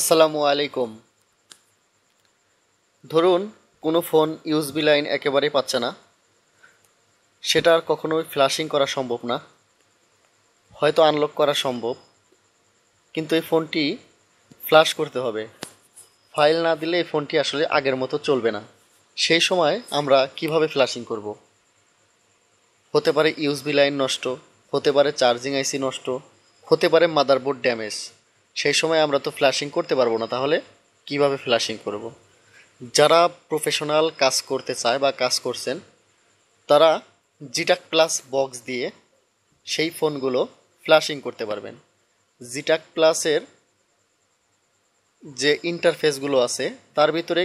আসসালামু আলাইকুম ধরুন কোনো ফোন ইউজবি লাইন একেবারেই পাচ্ছে না সেটা আর কখনোই ফ্ল্যাশিং করা সম্ভব না হয়তো আনলক করা সম্ভব কিন্তু এই ফোনটি ফ্ল্যাশ করতে হবে ফাইল না দিলে এই ফোনটি আসলে আগের মতো চলবে না সেই সময় আমরা কিভাবে ফ্ল্যাশিং করব হতে পারে ইউজবি লাইন নষ্ট হতে পারে চার্জিং আইসি নষ্ট হতে পারে মাদারবোর্ড ড্যামেজ সেই সময় আমরা তো ফ্ল্যাশিং করতে পারবো না তাহলে কিভাবে ফ্ল্যাশিং করব। যারা প্রফেশনাল কাজ করতে চায় বা কাজ করছেন তারা জিটাক প্লাস বক্স দিয়ে সেই ফোনগুলো ফ্ল্যাশিং করতে পারবেন জিটাক প্লাসের যে ইন্টারফেসগুলো আছে তার ভিতরে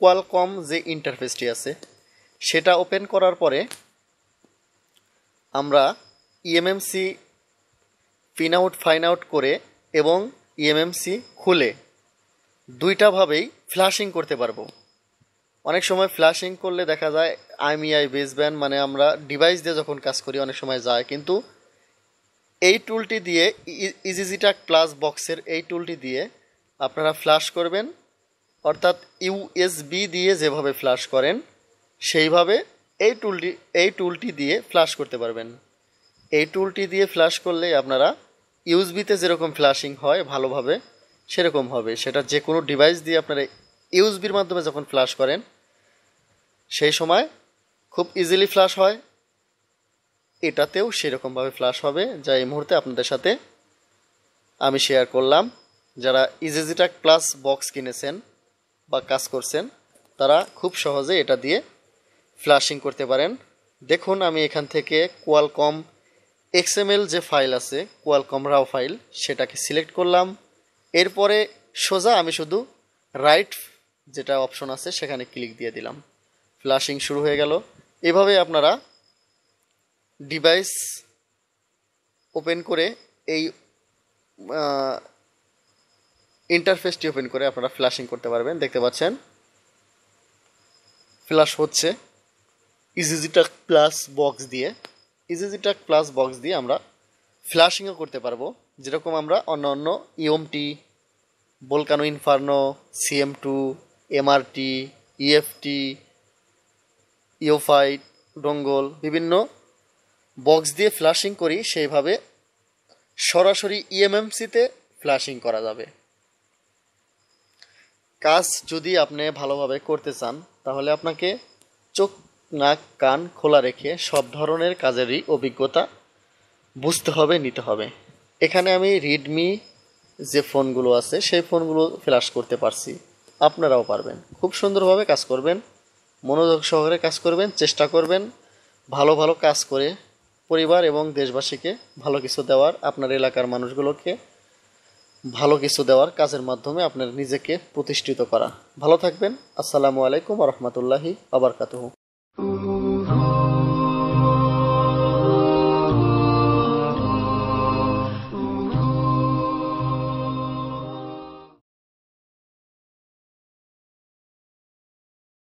কোয়ালকম যে ইন্টারফেসটি আছে সেটা ওপেন করার পরে আমরা EMMC pin out find out করে এবং ইএমএমসি e খুলে দুইটাভাবেই ফ্ল্যাশিং করতে পারবো অনেক সময় ফ্ল্যাশিং করলে দেখা যায় আইমিআই বেসব্যান্ড e মানে আমরা ডিভাইস দিয়ে যখন কাজ করি অনেক সময় যায় কিন্তু এই টুলটি দিয়ে ইজিজিটাক প্লাস বক্সের এই টুলটি দিয়ে আপনারা ফ্ল্যাশ করবেন অর্থাৎ ইউএসবি দিয়ে যেভাবে ফ্ল্যাশ করেন সেইভাবে এই টুলটি এই টুলটি দিয়ে ফ্ল্যাশ করতে পারবেন এই টুলটি দিয়ে ফ্ল্যাশ করলে আপনারা ইউজবিতে যেরকম ফ্ল্যাশিং হয় ভালোভাবে সেরকম হবে সেটা যে কোনো ডিভাইস দিয়ে আপনারা ইউজবির মাধ্যমে যখন ফ্ল্যাশ করেন সেই সময় খুব ইজিলি ফ্ল্যাশ হয় এটাতেও সেরকমভাবে ফ্ল্যাশ হবে যা এই মুহূর্তে আপনাদের সাথে আমি শেয়ার করলাম যারা ইজিজিটাক প্লাস বক্স কিনেছেন বা কাজ করছেন তারা খুব সহজে এটা দিয়ে ফ্ল্যাশিং করতে পারেন দেখুন আমি এখান থেকে কোয়ালকম এক্সএমএল যে ফাইল আছে কোয়ালকম রাও ফাইল সেটাকে সিলেক্ট করলাম এরপরে সোজা আমি শুধু রাইট যেটা অপশন আছে সেখানে ক্লিক দিয়ে দিলাম ফ্লাশিং শুরু হয়ে গেল এভাবে আপনারা ডিভাইস ওপেন করে এই ইন্টারফেসটি ওপেন করে আপনারা ফ্ল্যাশিং করতে পারবেন দেখতে পাচ্ছেন ফ্ল্যাশ হচ্ছে ইজিজিটা প্লাস বক্স দিয়ে ইজিজি ট্যাগ প্লাস বক্স দিয়ে আমরা ফ্ল্যাশিংও করতে পারবো যেরকম আমরা অন্য অন্য ইওমটি volcano inferno CM two MRT EFT ইওফাইট ডঙ্গল বিভিন্ন বক্স দিয়ে ফ্ল্যাশিং করি সেইভাবে সরাসরি ইএমএমসিতে e ফ্ল্যাশিং করা যাবে কাজ যদি আপনি ভালোভাবে করতে চান তাহলে আপনাকে চোখ নাক কান খোলা রেখে সব ধরনের কাজেরই অভিজ্ঞতা বুঝতে হবে নিতে হবে এখানে আমি রিডমি যে ফোনগুলো আছে সেই ফোনগুলো ফ্ল্যাশ করতে পারছি আপনারাও পারবেন খুব সুন্দরভাবে কাজ করবেন মনোযোগ সহকারে কাজ করবেন চেষ্টা করবেন ভালো ভালো কাজ করে পরিবার এবং দেশবাসীকে ভালো কিছু দেওয়ার আপনার এলাকার মানুষগুলোকে ভালো কিছু দেওয়ার কাজের মাধ্যমে আপনার নিজেকে প্রতিষ্ঠিত করা ভালো থাকবেন আসসালামু আলাইকুম রহমতুল্লাহি আবরকাতহ Mm.